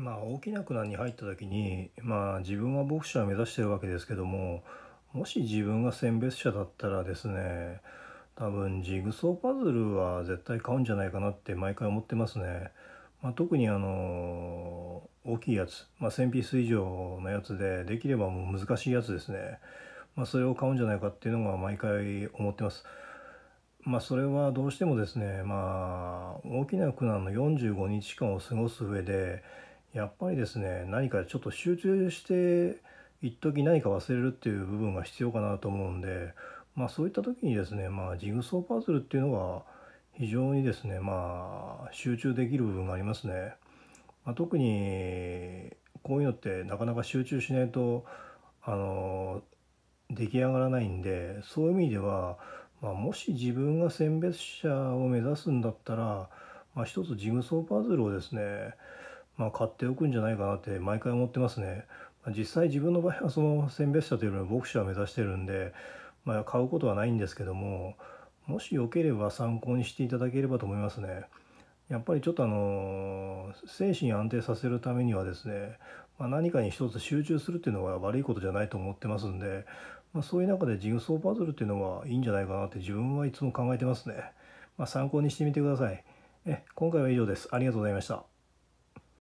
まあ、大きな苦難に入った時に、まあ、自分は牧師を目指してるわけですけどももし自分が選別者だったらですね多分ジグソーパズルは絶対買うんじゃないかなって毎回思ってますね。まあ、特にあの大きいやつ、まあ、1000ピース以上のやつでできればもう難しいやつですね。まあ、それを買うんじゃないかっていうのが毎回思ってます。まあ、それはどうしてもですね、まあ、大きな苦難の45日間を過ごす上で、やっぱりですね何かちょっと集中して一時何か忘れるっていう部分が必要かなと思うんで、まあ、そういった時にですね、まあ、ジグソーパズルっていうのは非常にですね、まあ、集中できる部分がありますね。まあ、特にこういうのってなかなか集中しないとあの出来上がらないんでそういう意味では、まあ、もし自分が選別者を目指すんだったら、まあ、一つジグソーパズルをですねまあ、買っておくんじゃないかなって毎回思ってますね。実際自分の場合はその選別者というよりも牧師は目指してるんで、まあ、買うことはないんですけどももしよければ参考にしていただければと思いますね。やっぱりちょっとあの精神安定させるためにはですね、まあ、何かに一つ集中するっていうのは悪いことじゃないと思ってますんで、まあ、そういう中でジグソーパズルっていうのはいいんじゃないかなって自分はいつも考えてますね。まあ、参考にしてみてください。え今回は以上です。ありがとうございました。